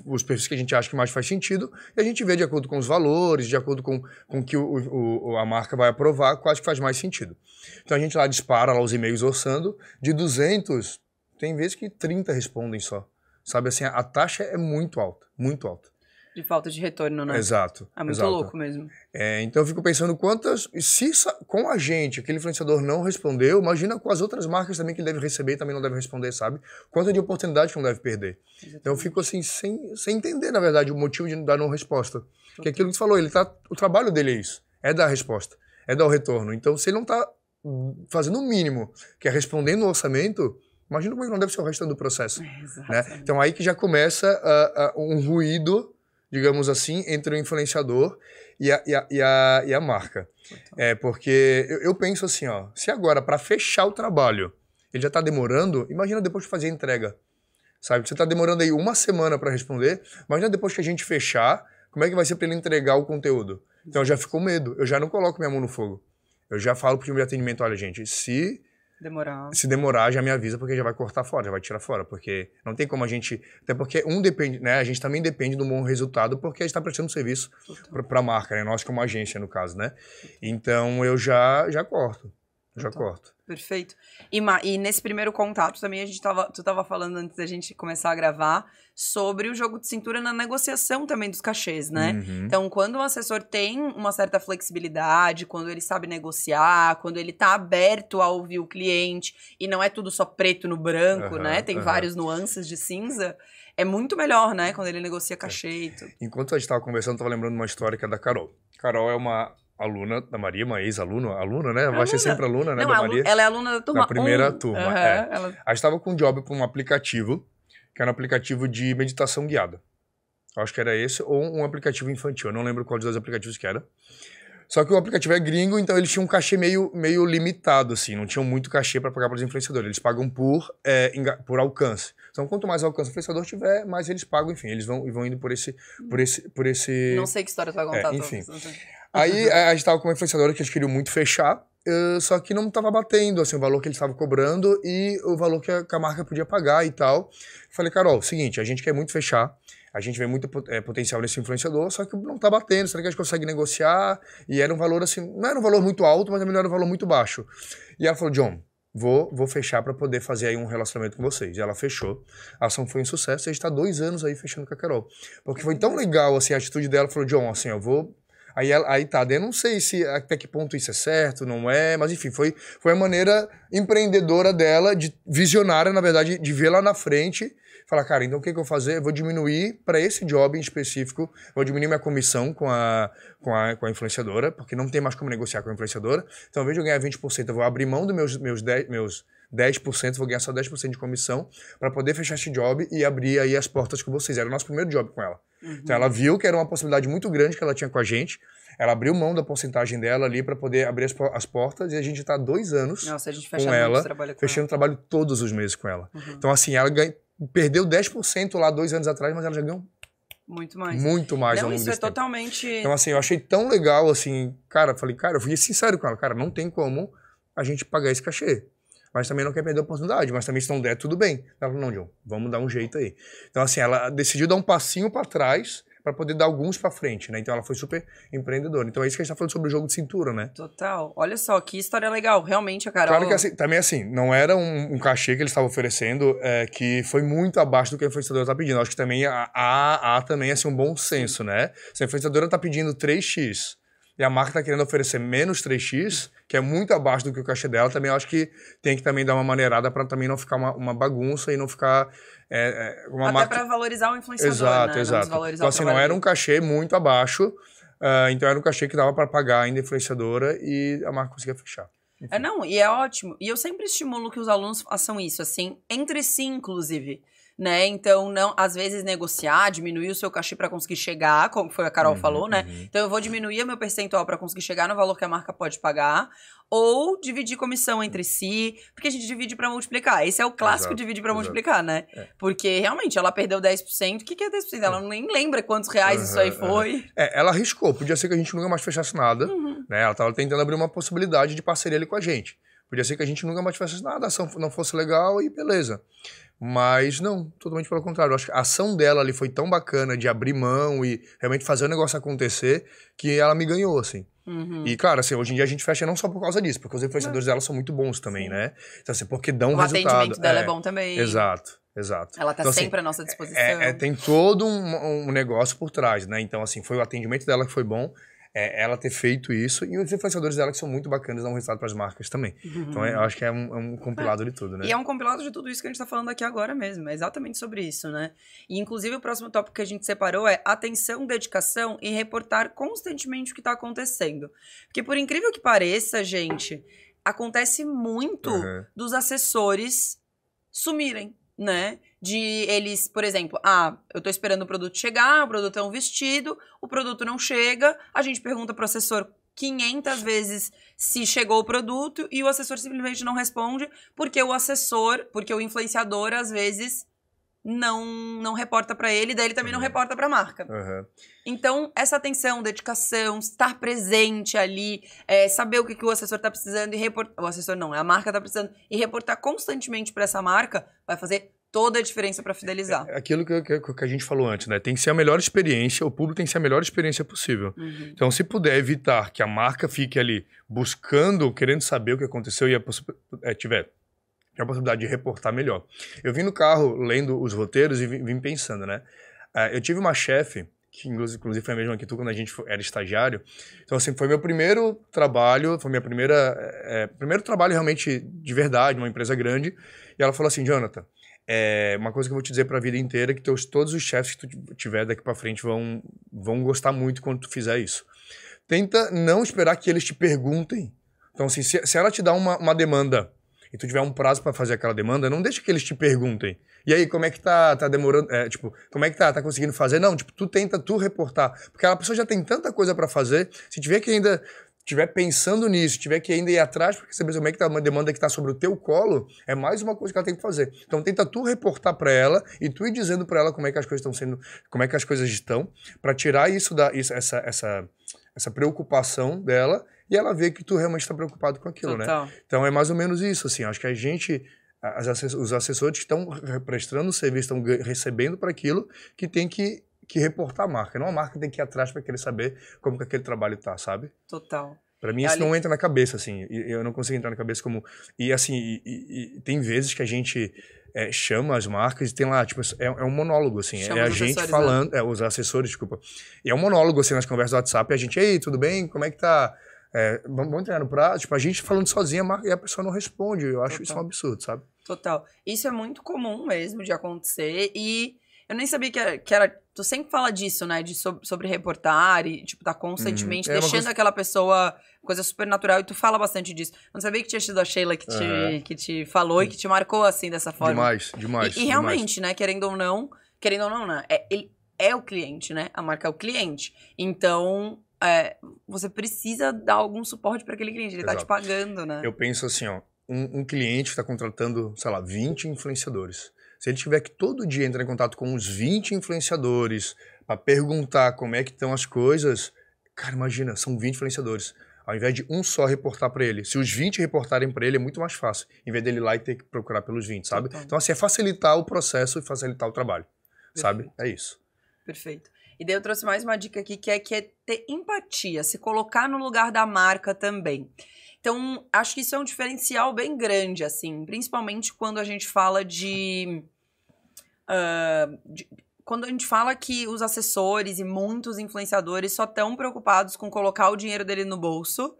os perfis que a gente acha que mais faz sentido, e a gente vê de acordo com os valores, de acordo com o que o, a marca vai aprovar, quais que faz mais sentido. Então a gente lá dispara lá os e-mails orçando, de 200, tem vezes que 30 respondem só. Sabe assim, a taxa é muito alta, muito alta. De falta de retorno, né? Exato. É muito exato. louco mesmo. É, então eu fico pensando quantas. Se com a gente aquele influenciador não respondeu, imagina com as outras marcas também que ele deve receber também não deve responder, sabe? Quanto de oportunidade que não deve perder. Exatamente. Então eu fico assim, sem, sem entender, na verdade, o motivo de, dar não resposta. Porque Que aquilo que você falou, ele tá. O trabalho dele é isso. É dar a resposta. É dar o retorno. Então, se ele não tá fazendo o mínimo, que é respondendo o orçamento, imagina como é que não deve ser o resto do processo. né? É, então aí que já começa uh, uh, um ruído digamos assim, entre o influenciador e a, e a, e a, e a marca. Então. É porque eu, eu, penso assim, ó, se agora para fechar o trabalho ele já está demorando, imagina depois de fazer a entrega, sabe? Você está demorando aí uma semana para responder, imagina depois que a gente fechar, como é que vai ser para ele entregar o conteúdo? Então eu já fico com medo, eu já não coloco minha mão no fogo. Eu já falo pro time de atendimento, olha gente, se Demorar. Se demorar, já me avisa, porque já vai cortar fora, já vai tirar fora. Porque não tem como a gente. Até porque um depende, né? A gente também depende do bom resultado, porque a gente está prestando serviço para a marca, né? Nós como agência, no caso, né? Então eu já, já corto. Já Total. corto. Perfeito. E, e, nesse primeiro contato também a gente tava, tu estava falando antes da gente começar a gravar sobre o jogo de cintura na negociação também dos cachês, né? Uhum. Então, quando o assessor tem uma certa flexibilidade, quando ele sabe negociar, quando ele está aberto a ouvir o cliente e não é tudo só preto no branco, uhum, né? Tem uhum. nuances de cinza. É muito melhor, né? Quando ele negocia é. cachê é. e tudo. Enquanto a gente estava conversando, eu tava lembrando uma história que é da Carol. Carol é uma aluna da Maria, uma ex-aluna, aluna, né? Vai ser sempre aluna, né, Não, da Maria? Ela é aluna da turma Da primeira um. turma, uhum, é. Ela... A gente estava com um job para um aplicativo, que era um aplicativo de meditação guiada. Acho que era esse, ou um aplicativo infantil, eu não lembro qual dos dois aplicativos que era. Só que o aplicativo é gringo, então eles tinham um cachê meio, meio limitado, assim, não tinham muito cachê para pagar para os influenciadores. Eles pagam por, é, por alcance. Então, quanto mais alcance o influenciador tiver, mais eles pagam, enfim, eles vão, vão indo por esse, por hum. esse. por esse Não sei que história tu vai contar, é, Enfim. Todos. Aí uhum. a gente tava com uma influenciadora que eles queriam muito fechar, só que não tava batendo, assim, o valor que eles estavam cobrando e o valor que a, que a marca podia pagar e tal. Eu falei, Carol, seguinte, a gente quer muito fechar, a gente vê muito é, potencial nesse influenciador, só que não tá batendo, será que a gente consegue negociar? E era um valor, assim, não era um valor muito alto, mas também não era um valor muito baixo. E ela falou, John, vou, vou fechar para poder fazer aí um relacionamento com vocês. E ela fechou. A ação foi um sucesso. A gente está dois anos aí fechando com a Carol. Porque foi tão legal, assim, a atitude dela. Falou, John, assim, eu vou Aí, aí tá, eu não sei se até que ponto isso é certo, não é, mas enfim, foi, foi a maneira empreendedora dela, de visionária, na verdade, de ver lá na frente falar, cara, então o que, que eu fazer? Eu vou diminuir para esse job em específico, vou diminuir minha comissão com a, com, a, com a influenciadora, porque não tem mais como negociar com a influenciadora. Então, ao invés de eu ganhar 20%, eu vou abrir mão dos meus, meus, 10, meus 10%, vou ganhar só 10% de comissão para poder fechar esse job e abrir aí as portas com vocês. Era o nosso primeiro job com ela. Uhum. Então ela viu que era uma possibilidade muito grande que ela tinha com a gente. Ela abriu mão da porcentagem dela ali para poder abrir as, as, portas e a gente está dois anos Nossa, com ela, trabalho com fechando ela. trabalho todos os meses com ela. Uhum. Então, assim, ela ganha, perdeu 10% lá dois anos atrás, mas ela já ganhou muito mais. Muito mais não, ao longo isso é tempo. totalmente. Então, assim, eu achei tão legal, assim, cara, falei, cara, eu fui sincero com ela, cara, não tem como a gente pagar esse cachê mas também não quer perder a oportunidade. Mas também, se não der, tudo bem. Ela falou: não, John, vamos dar um jeito aí. Então, assim, ela decidiu dar um passinho para trás para poder dar alguns para frente, né? Então ela foi super empreendedora. Então é isso que a gente tá falando sobre o jogo de cintura, né? Total. Olha só, que história legal. Realmente, a Carol... Claro que assim, também assim, não era um, um cachê que eles estavam oferecendo é, que foi muito abaixo do que a influenciadora tá pedindo. Acho que também há, há, há também, é, assim, um bom senso, né? Se a influenciadora tá pedindo 3x e a marca está querendo oferecer menos 3x, que é muito abaixo do que o cachê dela, também acho que tem que também dar uma maneirada para também não ficar uma, uma, bagunça e não ficar é, é uma Até marca... para valorizar o influenciador, Exato, né? exato. Não então, assim, não era um cachê muito abaixo, uh, então era um cachê que dava para pagar ainda a influenciadora e a marca conseguia fechar. É, não, e é ótimo. E eu sempre estimulo que os alunos façam isso, assim, entre si, inclusive né? Então, não, às vezes negociar, diminuir o seu cachê para conseguir chegar, como foi a Carol uhum, falou, né? Uhum. Então, eu vou diminuir o meu percentual para conseguir chegar no valor que a marca pode pagar, ou dividir comissão uhum. entre si, porque a gente divide para multiplicar. Esse é o clássico exato, divide para multiplicar, né? É. Porque realmente ela perdeu 10%. O que, que é 10%? É. Ela nem lembra quantos reais uhum, isso aí foi. É, ela arriscou. Podia ser que a gente nunca mais fechasse nada. Uhum. Né? Ela estava tentando abrir uma possibilidade de parceria ali com a gente. Podia ser que a gente nunca mais fechasse nada, a ação não fosse legal e beleza. Mas não, totalmente pelo contrário. acho que a ação dela ali foi tão bacana de abrir mão e realmente fazer o negócio acontecer que ela me ganhou, assim. Uhum. E claro, assim, hoje em dia a gente fecha não só por causa disso, porque os influenciadores dela são muito bons também, né? Então, assim, porque dão o resultado. O atendimento dela é, é bom também. Exato. Exato. Ela está então, assim, sempre assim, à nossa é, é, disposição. É, é, tem todo um, um, negócio por trás, né? Então, assim, foi o atendimento dela que foi bom é, ela ter feito isso e os influenciadores dela que são muito bacanas dão um resultado para as marcas também. Uhum. Então eu acho que é um, é um compilado de tudo, né? E é um compilado de tudo isso que a gente está falando aqui agora mesmo, é exatamente sobre isso, né? E inclusive o próximo tópico que a gente separou é atenção, dedicação e reportar constantemente o que está acontecendo. Porque por incrível que pareça, gente, acontece muito uhum. dos assessores sumirem, né? de eles, por exemplo, ah, eu tô esperando o produto chegar, o produto é um vestido, o produto não chega, a gente pergunta pro assessor 500 vezes se chegou o produto e o assessor simplesmente não responde, porque o assessor, porque o influenciador às vezes não não reporta para ele, daí ele também uhum. não reporta para a marca. Uhum. Então, essa atenção, dedicação, estar presente ali, é, saber o que, que o assessor está precisando e reportar. O assessor não, é a marca está precisando e reportar constantemente para essa marca vai fazer toda a diferença para fidelizar. É, aquilo que, que, que, a gente falou antes, né? Tem que ser a melhor experiência, o público tem que ser a melhor experiência possível. Uhum. Então, se puder evitar que a marca fique ali buscando, querendo saber o que aconteceu e a é, tiver a possibilidade de reportar melhor. Eu vim no carro lendo os roteiros e vim, vim pensando, né? Uh, eu tive uma chefe que inclusive foi a mesma que tu quando a gente era estagiário. Então, assim, foi meu primeiro trabalho, foi minha primeira. É, é, primeiro trabalho realmente de verdade, uma empresa grande. E ela falou assim: Jonathan, é uma coisa que eu vou te dizer para a vida inteira é que teus, todos os chefes que tu tiver daqui para frente vão, vão gostar muito quando tu fizer isso. Tenta não esperar que eles te perguntem. Então, assim, se, se ela te dá uma, uma demanda e tu tiver um prazo para fazer aquela demanda, não deixa que eles te perguntem. E aí, como é que tá, tá demorando? É, tipo, como é que tá? Tá conseguindo fazer? Não, tipo, tu tenta tu reportar. Porque a pessoa já tem tanta coisa para fazer, se tiver que ainda tiver pensando nisso, tiver que ainda ir atrás para saber como é que tá uma demanda que tá sobre o teu colo, é mais uma coisa que ela tem que fazer. Então tenta tu reportar para ela e tu ir dizendo para ela como é que as coisas estão sendo, como é que as coisas estão, para tirar isso da isso, essa essa essa preocupação dela e ela vê que tu realmente está preocupado com aquilo, né? Total. né? Então é mais ou menos isso assim, acho que a gente os assessores que estão prestando o serviço, estão recebendo para aquilo, que tem que, que reportar a marca. Não a marca tem que ir atrás para querer saber como que aquele trabalho está, sabe? Total. Para mim, isso Ali... não entra na cabeça, assim. Eu não consigo entrar na cabeça como. E, assim, e, e, tem vezes que a gente é, chama as marcas e tem lá, tipo, é, é um monólogo, assim. É, chama é a gente né? falando. É, os assessores, desculpa. E é um monólogo, assim, nas conversas do WhatsApp. E a gente, ei, tudo bem? Como é que tá? É, vamos, vamos no prazo. Tipo, a gente falando sozinha a marca, e a pessoa não responde. Eu acho isso um absurdo, sabe? Total. Isso é muito comum mesmo de acontecer e eu nem sabia que era, que era tu sempre fala disso, né, de sobre, sobre reportar e tipo tá constantemente uhum. é deixando coisa... aquela pessoa coisa super natural e tu fala bastante disso. Eu não sabia que tinha sido a Sheila que te, que te falou e que te marcou assim dessa forma. Demais, demais. E, e realmente, demais. né, querendo ou não, querendo ou não, né, é, ele é o cliente, né? A marca é o cliente. Então, é, você precisa dar algum suporte para aquele cliente, ele Exato. tá te pagando, né? Eu penso assim, ó, um, um cliente está contratando, sei lá, 20 influenciadores. Se ele tiver que todo dia entrar em contato com uns 20 influenciadores para perguntar como é que estão as coisas, cara, imagina, são 20 influenciadores. Ao invés de um só reportar para ele, se os 20 reportarem para ele, é muito mais fácil, em vez dele ir lá e ter que procurar pelos 20, sabe? Então, então assim, é facilitar o processo e facilitar o trabalho, Perfeito. sabe? É isso. Perfeito. E daí eu trouxe mais uma dica aqui, que é, que é ter empatia, se colocar no lugar da marca também. Então, acho que isso é um diferencial bem grande, assim, principalmente quando a gente fala de, uh, de quando a gente fala que os assessores e muitos influenciadores só estão preocupados com colocar o dinheiro dele no bolso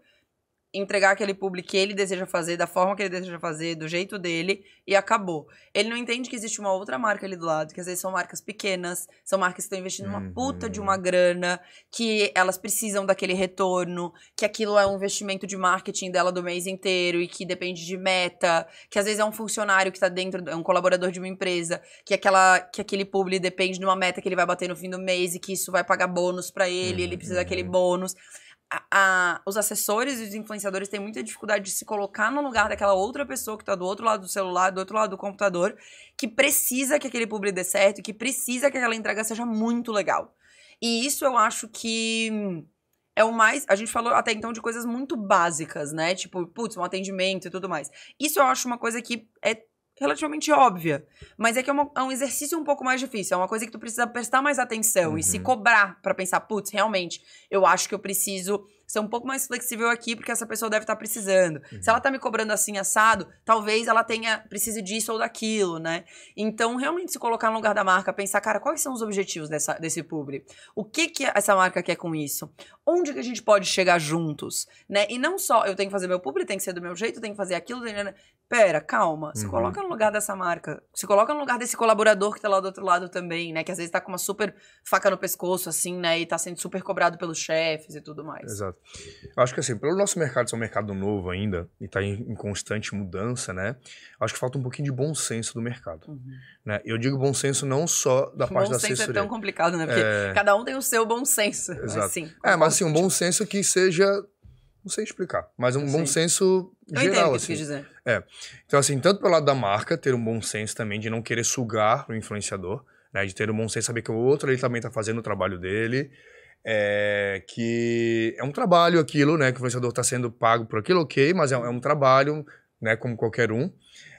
entregar aquele público que ele deseja fazer, da forma que ele deseja fazer, do jeito dele, e acabou. Ele não entende que existe uma outra marca ali do lado, que às vezes são marcas pequenas, são marcas que estão investindo uhum. uma puta de uma grana, que elas precisam daquele retorno, que aquilo é um investimento de marketing dela do mês inteiro e que depende de meta, que às vezes é um funcionário que está dentro, é um colaborador de uma empresa, que aquela que aquele público depende de uma meta que ele vai bater no fim do mês e que isso vai pagar bônus para ele, uhum. ele precisa daquele uhum. bônus a, a, os assessores e os influenciadores têm muita dificuldade de se colocar no lugar daquela outra pessoa que está do outro lado do celular, do outro lado do computador, que precisa que aquele publi dê certo, que precisa que aquela entrega seja muito legal. E isso eu acho que é o mais. A gente falou até então de coisas muito básicas, né? Tipo, putz, um atendimento e tudo mais. Isso eu acho uma coisa que é relativamente óbvia. Mas é que é, uma, é, um exercício um pouco mais difícil. É uma coisa que tu precisa prestar mais atenção uhum. e se uhum. cobrar para pensar, putz, realmente, eu acho que eu preciso ser um pouco mais flexível aqui, porque essa pessoa deve estar tá precisando. Uhum. Se ela está me cobrando assim, assado, talvez ela tenha precise disso ou daquilo, né? Então, realmente se colocar no lugar da marca, pensar, cara, quais são os objetivos dessa, desse publi? O que, que essa marca quer com isso? Onde que a gente pode chegar juntos? Né? E não só eu tenho que fazer meu publi, tem que ser do meu jeito, tem que fazer aquilo, pera, calma, se uhum. coloca no lugar dessa marca, se coloca no lugar desse colaborador que tá lá do outro lado também, né? Que às vezes tá com uma super faca no pescoço, assim, né? E tá sendo super cobrado pelos chefes e tudo mais. Exato. Eu acho que assim, pelo nosso mercado ser é um mercado novo ainda, e tá em, em, constante mudança, né? Acho que falta um pouquinho de bom senso do mercado. Uhum. Né? Eu digo bom senso não só da parte da assessoria. Bom senso é tão complicado, né? Porque é... cada um tem o seu bom senso. Exato. Assim, é, mas assim, um bom senso que seja não sei explicar, mas um eu bom sei. senso geral, eu entendo assim. Que dizer. É. Então, assim, tanto pelo lado da marca, ter um bom senso também de não querer sugar o influenciador, né? De ter um bom senso, saber que o outro ele também está fazendo o trabalho dele. É, que é um trabalho aquilo, né? Que o influenciador está sendo pago por aquilo, ok, mas é, é um trabalho, né? Como qualquer um.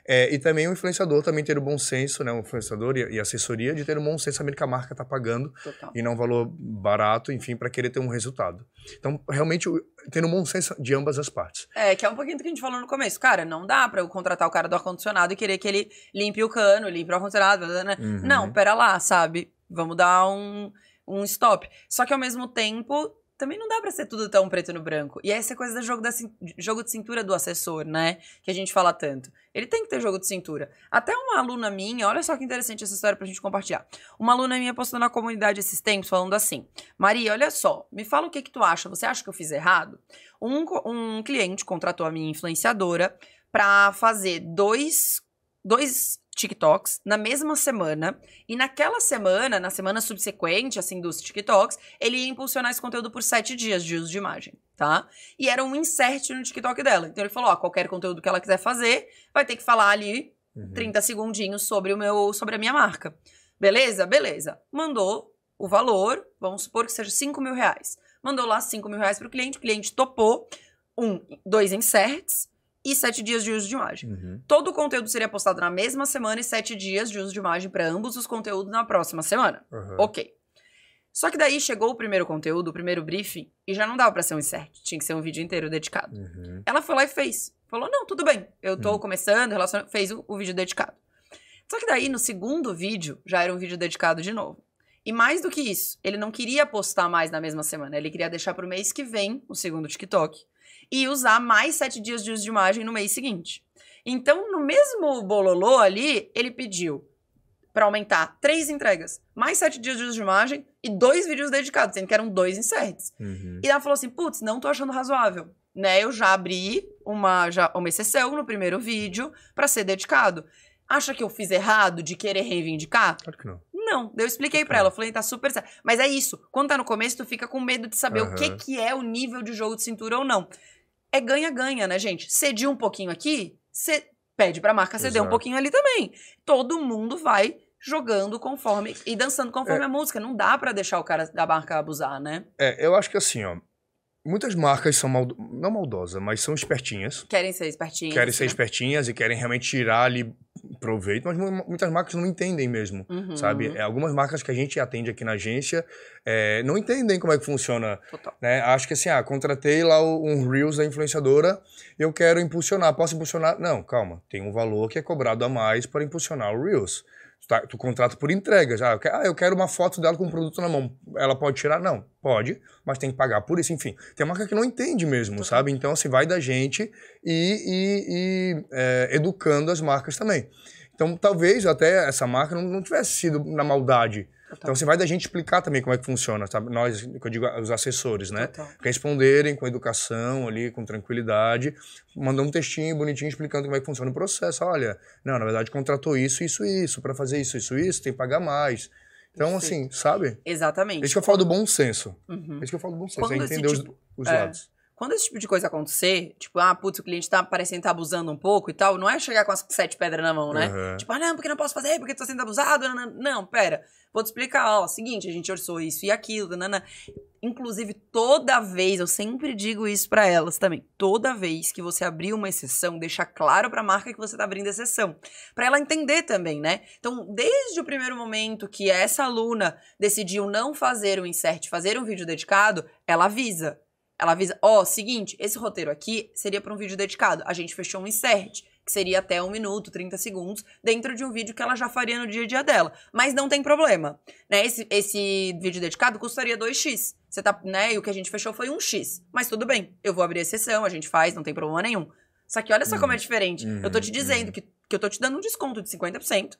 É, e também o influenciador também ter o bom senso, né? O influenciador e, e assessoria de ter o bom senso sabendo que a marca está pagando Total. e não um valor barato, enfim, para querer ter um resultado. Então, realmente, ter um bom senso de ambas as partes. É, que é um pouquinho do que a gente falou no começo. Cara, não dá para eu contratar o cara do ar-condicionado e querer que ele limpe o cano, limpe o ar-condicionado. Né? Uhum. Não, pera lá, sabe? Vamos dar um, um stop. Só que ao mesmo tempo também não dá para ser tudo tão preto no branco. E essa é coisa do jogo, da, jogo de cintura do assessor, né? Que a gente fala tanto. Ele tem que ter jogo de cintura. Até uma aluna minha, olha só que interessante essa história pra gente compartilhar. Uma aluna minha postou na comunidade esses tempos falando assim: Maria, olha só, me fala o que, que tu acha. Você acha que eu fiz errado? Um, um cliente contratou a minha influenciadora para fazer dois, dois TikToks na mesma semana. E naquela semana, na semana subsequente, assim, dos TikToks, ele ia impulsionar esse conteúdo por sete dias de uso de imagem, tá? E era um insert no TikTok dela. Então ele falou: ó, qualquer conteúdo que ela quiser fazer, vai ter que falar ali uhum. 30 segundinhos sobre o meu, sobre a minha marca. Beleza? Beleza. Mandou o valor, vamos supor que seja 5 mil reais. Mandou lá 5 mil reais para o cliente, o cliente topou um, dois inserts e sete dias de uso de imagem. Uhum. Todo o conteúdo seria postado na mesma semana e sete dias de uso de imagem para ambos os conteúdos na próxima semana. Uhum. Ok. Só que daí chegou o primeiro conteúdo, o primeiro briefing, e já não dava para ser um insert, tinha que ser um vídeo inteiro dedicado. Uhum. Ela foi lá e fez. Falou: não, tudo bem, eu tô uhum. começando, relacionando. Fez o, o vídeo dedicado. Só que daí, no segundo vídeo, já era um vídeo dedicado de novo. E mais do que isso, ele não queria postar mais na mesma semana, ele queria deixar pro mês que vem o segundo TikTok e usar mais sete dias de uso de margem no mês seguinte. Então, no mesmo bololô ali, ele pediu para aumentar três entregas, mais sete dias de uso de margem e dois vídeos dedicados, sendo que eram dois inserts. Uhum. E ela falou assim: putz, não tô achando razoável. Né, eu já abri uma, já, uma exceção no primeiro vídeo para ser dedicado. Acha que eu fiz errado de querer reivindicar? Claro que não. Não, eu expliquei para ela, eu falei, tá super certo. Mas é isso, quando tá no começo, tu fica com medo de saber uhum. o que, que é o nível de jogo de cintura ou não é ganha-ganha, né, gente? Cedi um pouquinho aqui, você pede para a marca ceder Exato. um pouquinho ali também. Todo mundo vai jogando conforme e dançando conforme é, a música. Não dá para deixar o cara da marca abusar, né? É, eu acho que assim, ó, muitas marcas são maldo... não maldosas, mas são espertinhas. Querem ser espertinhas. Querem ser né? espertinhas e querem realmente tirar ali proveito, mas muitas marcas não entendem mesmo, uhum. sabe? É, algumas marcas que a gente atende aqui na agência é, não entendem como é que funciona. Né? Acho que assim, ah, contratei lá um Reels da influenciadora, eu quero impulsionar, posso impulsionar? Não, calma, tem um valor que é cobrado a mais para impulsionar o Reels. Tu, tá, tu contrata por entrega já. Ah, eu quero uma foto dela com o produto na mão. Ela pode tirar? Não, pode, mas tem que pagar por isso, enfim. Tem marca que não entende mesmo, sabe? Então, assim, vai da gente e, e, e é, educando as marcas também. Então, talvez até essa marca não, não tivesse sido na maldade. Total. Então você vai da gente explicar também como é que funciona, sabe? Nós, que eu digo, os assessores, né? Total. Responderem com educação ali, com tranquilidade, mandando um textinho bonitinho explicando como é que funciona o processo. Olha, não, na verdade contratou isso, isso, isso, para fazer isso, isso, isso, tem que pagar mais. Então, Perfeito. assim, sabe? Exatamente. É isso que eu falo do bom senso. Uhum. É isso que eu falo do bom senso, é Quando é entender tipo, os, os é... lados. Quando esse tipo de coisa acontecer, tipo, ah, putz, o cliente tá parecendo estar tá abusando um pouco e tal, não é chegar com as sete pedras na mão, né? Uhum. Tipo, ah, não, porque não posso fazer, porque tá sendo abusado, não, não, não pera. Vou te explicar, ó, seguinte, a gente orçou isso e aquilo, nanana. Inclusive, toda vez, eu sempre digo isso para elas também, toda vez que você abrir uma exceção, deixa claro pra marca que você tá abrindo exceção. para ela entender também, né? Então, desde o primeiro momento que essa aluna decidiu não fazer um insert, fazer um vídeo dedicado, ela avisa. Ela avisa, ó, oh, seguinte, esse roteiro aqui seria para um vídeo dedicado. A gente fechou um insert, que seria até um minuto, 30 segundos, dentro de um vídeo que ela já faria no dia a dia dela. Mas não tem problema, né? Esse, esse vídeo dedicado custaria 2x. Você tá, né? E o que a gente fechou foi 1x. Mas tudo bem, eu vou abrir exceção, a gente faz, não tem problema nenhum. Só que olha só como é uhum. diferente. eu tô te uhum. dizendo uhum. que, que eu tô te dando um desconto de 50%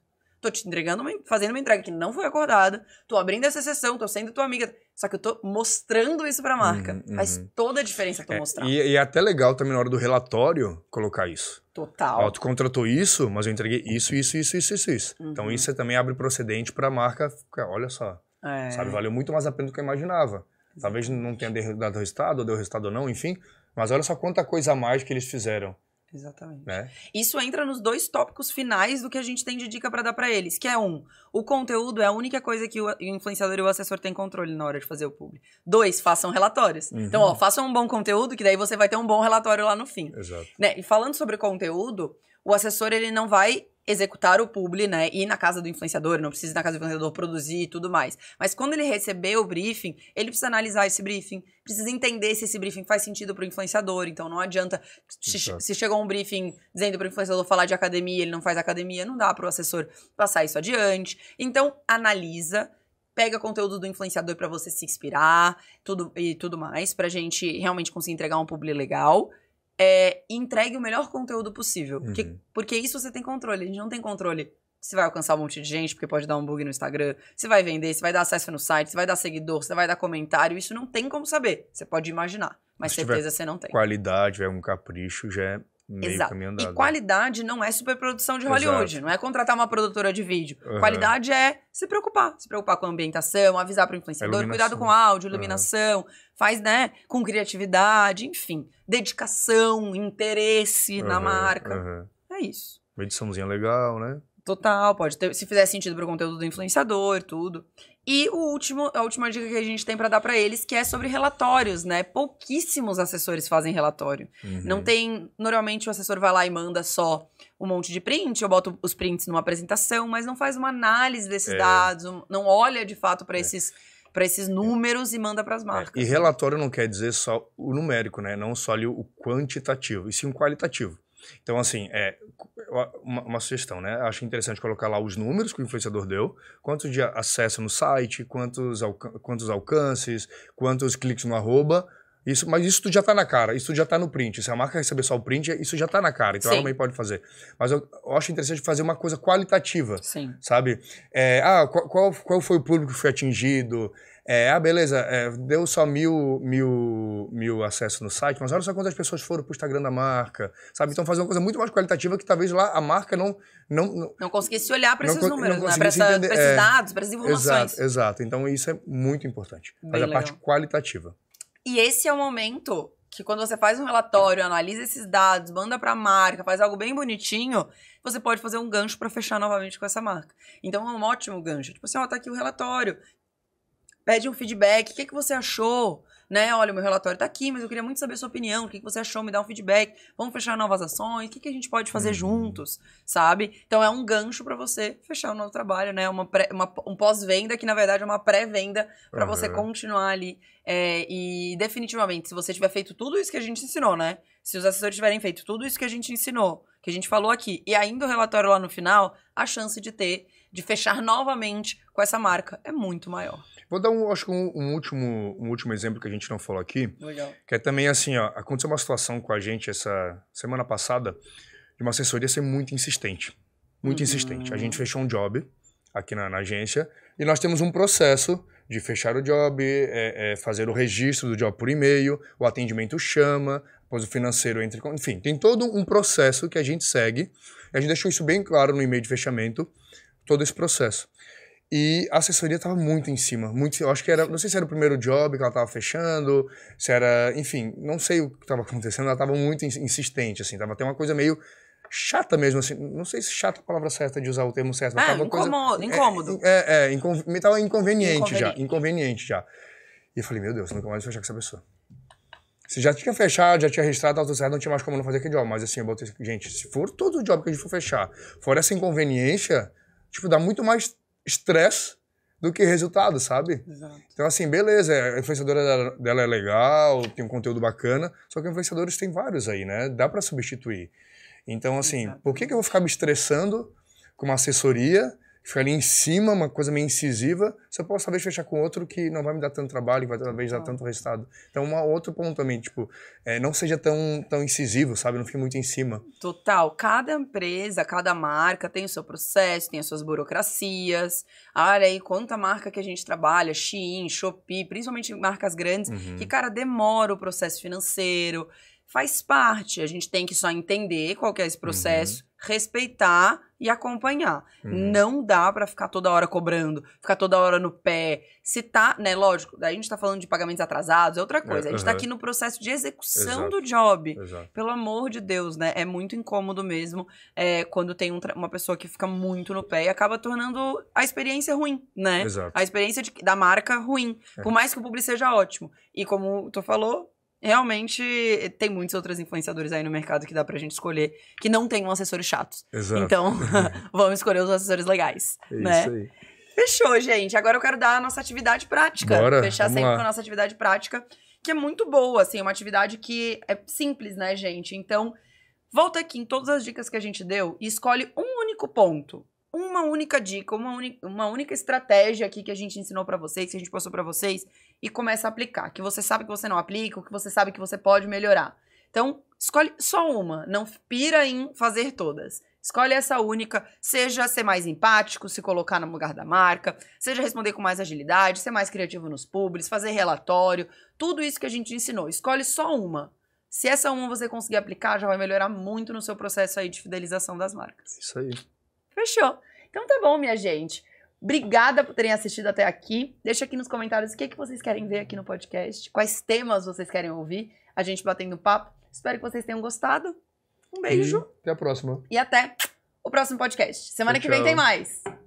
tô te entregando, uma, fazendo uma entrega que não foi acordada, tô abrindo essa sessão, tô sendo tua amiga, só que eu tô mostrando isso pra marca. Uhum, uhum, Faz toda a diferença tu é, mostrar. E, e, é até legal também na hora do relatório colocar isso. Total. Ó, tu contratou isso, mas eu entreguei isso, isso, isso, isso, isso, isso. Então uhum. Então isso também abre procedente pra marca ficar, olha só, é. sabe, valeu muito mais a pena do que eu imaginava. Talvez não tenha dado resultado, ou deu resultado ou não, enfim, mas olha só quanta coisa a mais que eles fizeram. Exatamente. Né? Isso entra nos dois tópicos finais do que a gente tem de dica para dar para eles, que é um, o conteúdo é a única coisa que o influenciador e o assessor têm controle na hora de fazer o público. Dois, façam relatórios. Uhum. Então, ó, façam um bom conteúdo, que daí você vai ter um bom relatório lá no fim. Exato. Né? E falando sobre conteúdo, o assessor ele não vai executar o publi, né? Ir na casa do influenciador, não precisa ir na casa do influenciador produzir e tudo mais. Mas quando ele receber o briefing, ele precisa analisar esse briefing, precisa entender se esse briefing faz sentido para o influenciador. Então não adianta se, se chegou um briefing dizendo para o influenciador falar de academia, ele não faz academia, não dá para o assessor passar isso adiante. Então analisa pega conteúdo do influenciador para você se inspirar, tudo e tudo mais, pra gente realmente conseguir entregar um publi legal é, entregue o melhor conteúdo possível. Uhum. Porque, porque isso você tem controle. A gente não tem controle se vai alcançar um monte de gente, porque pode dar um bug no Instagram, se vai vender, se vai dar acesso no site, se vai dar seguidor, se vai dar comentário. Isso não tem como saber. Você pode imaginar, mas certeza você não tem. Qualidade, é um capricho, já é Meio Exato. E qualidade não é superprodução de Hollywood, Exato. não é contratar uma produtora de vídeo. Uhum. Qualidade é se preocupar, se preocupar com a ambientação, avisar para o influenciador, cuidado com áudio, iluminação, uhum. faz, né, com criatividade, enfim, dedicação, interesse uhum. na marca. É isso. Uma ediçãozinha legal, né? Total, pode ter, se fizer sentido para o conteúdo do influenciador, tudo. E o último, a última dica que a gente tem para dar para eles, que é sobre relatórios, né? Pouquíssimos assessores fazem relatório. Uhum. Não tem, normalmente o assessor vai lá e manda só um monte de print, eu boto os prints numa apresentação, mas não faz uma análise desses é. dados, não olha de fato para é. esses para esses é. números é. e manda para as é. marcas. E relatório não quer dizer só o numérico, né? Não só ali o quantitativo, e sim o qualitativo. Então, assim, é, uma, uma, sugestão, né? Acho interessante colocar lá os números que o influenciador deu, quantos de acesso no site, quantos, alca quantos alcances, quantos cliques no arroba. Isso, mas isso tudo já está na cara, isso já está no print. Se a marca receber só o print, isso já está na cara. Então Sim. ela também pode fazer. Mas eu, eu, acho interessante fazer uma coisa qualitativa. Sim. Sabe? É, ah, qual, qual, qual foi o público que foi atingido? É, ah, beleza, é, deu só mil, mil, mil acessos no site, mas olha só quantas pessoas foram para o Instagram da marca, sabe? Então fazer uma coisa muito mais qualitativa que talvez lá a marca não... Não, não, não conseguisse olhar para esses números, né? para esses é. dados, para essas informações. Exato, exato. Então isso é muito importante, Bem mas a parte qualitativa. E esse é o momento que quando você faz um relatório, analisa esses dados, manda para a marca, faz algo bem bonitinho, você pode fazer um gancho para fechar novamente com essa marca. Então é um ótimo gancho. Tipo assim, ó, tá aqui o relatório, pede um feedback, o que, que você achou? Né? Olha, o meu relatório está aqui, mas eu queria muito saber a sua opinião, o que, que você achou, me dá um feedback, vamos fechar novas ações, o que, que a gente pode fazer uhum. juntos, sabe? Então é um gancho para você fechar o um novo trabalho, né? Uma, pré, uma um pós-venda que, na verdade, é uma pré-venda para uhum. você continuar ali. É, e definitivamente, se você tiver feito tudo isso que a gente ensinou, né? Se os assessores tiverem feito tudo isso que a gente ensinou, que a gente falou aqui, e ainda o relatório lá no final, a chance de ter de fechar novamente com essa marca é muito maior. Vou dar um, acho que um, um, último, um último exemplo que a gente não falou aqui. Legal. Que é também assim, ó, aconteceu uma situação com a gente essa semana passada de uma assessoria ser muito insistente. Muito uhum. insistente. A gente fechou um job aqui na, na, agência e nós temos um processo de fechar o job, é, é fazer o registro do job por e-mail, o atendimento chama, depois o financeiro entra. Enfim, tem todo um processo que a gente segue. A gente deixou isso bem claro no e-mail de fechamento todo esse processo. E a assessoria estava muito em cima, muito, eu acho que era, não sei se era o primeiro job que ela estava fechando, se era, enfim, não sei o que estava acontecendo, ela estava muito insistente, assim, tava até uma coisa meio chata mesmo, assim, não sei se chata é a palavra certa de usar o termo certo, mas ah, tava incomodo, coisa... É, incômodo. É, é, é me tava inconveniente, inconveniente, já, inconveniente já. E eu falei, meu Deus, nunca mais vou fechar com essa pessoa. Se já tinha fechado, já tinha registrado, tava tudo certo, não tinha mais como não fazer aquele job. Mas assim, eu botei, gente, se for todo o job que a gente for fechar, fora essa inconveniência, tipo, dá muito mais estresse do que resultado, sabe? Exato. Então, assim, beleza, a influenciadora dela é legal, tem um conteúdo bacana, só que influenciadores tem vários aí, né? Dá para substituir. Então, assim, Exato. por que, que eu vou ficar me estressando com uma assessoria ficar ali em cima, uma coisa meio incisiva, se eu posso talvez fechar com outro que não vai me dar tanto trabalho, que vai talvez dar tá. tanto resultado. Então, um outro ponto também, tipo, é, não seja tão, tão incisivo, sabe? Não fique muito em cima. Total. Cada empresa, cada marca tem o seu processo, tem as suas burocracias. Olha aí, quanta marca que a gente trabalha, Shein, Shopee, principalmente marcas grandes, uhum. que, cara, demora o processo financeiro faz parte. A gente tem que só entender qual é esse uhum. processo, uhum. respeitar e acompanhar. Uhum. Não dá para ficar toda hora cobrando, ficar toda hora no pé. Se tá, né, lógico, daí a gente tá falando de pagamentos atrasados, é outra é, coisa. É, a gente tá aqui no processo de execução Exato. do job. Exato. Pelo amor de Deus, né? É muito incômodo mesmo é, quando tem um uma pessoa que fica muito no pé e acaba tornando a experiência ruim, né? Exato. A experiência de, da marca ruim. É. Por mais que o público seja ótimo. E como tu falou, realmente eh, tem muitos outros influenciadores aí no mercado que dá pra gente escolher, que não tem um assessores chatos. Exato. Então, vamos escolher os assessores legais, é né? Isso aí. Fechou, gente. Agora eu quero dar a nossa atividade prática. Bora, Fechar sempre lá. com a nossa atividade prática, que é muito boa, assim, é uma atividade que é simples, né, gente? Então, volta aqui em todas as dicas que a gente deu e escolhe um único ponto, uma única dica, uma, uni, uma única estratégia aqui que a gente ensinou para vocês, que a gente passou para vocês, e começa a aplicar. Que você sabe que você não aplica, o que você sabe que você pode melhorar. Então, escolhe só uma, não pira em fazer todas. Escolhe essa única, seja ser mais empático, se colocar no lugar da marca, seja responder com mais agilidade, ser mais criativo nos públicos, fazer relatório, tudo isso que a gente ensinou. Escolhe só uma. Se essa uma você conseguir aplicar, já vai melhorar muito no seu processo aí de fidelização das marcas. Isso aí. Fechou. Então tá bom, minha gente. Obrigada por terem assistido até aqui. Deixa aqui nos comentários o que, é que vocês querem ver aqui no podcast, quais temas vocês querem ouvir, a gente batendo papo. Espero que vocês tenham gostado. Um beijo. E até a próxima. E até o próximo podcast. Semana tchau, que vem tchau. tem mais.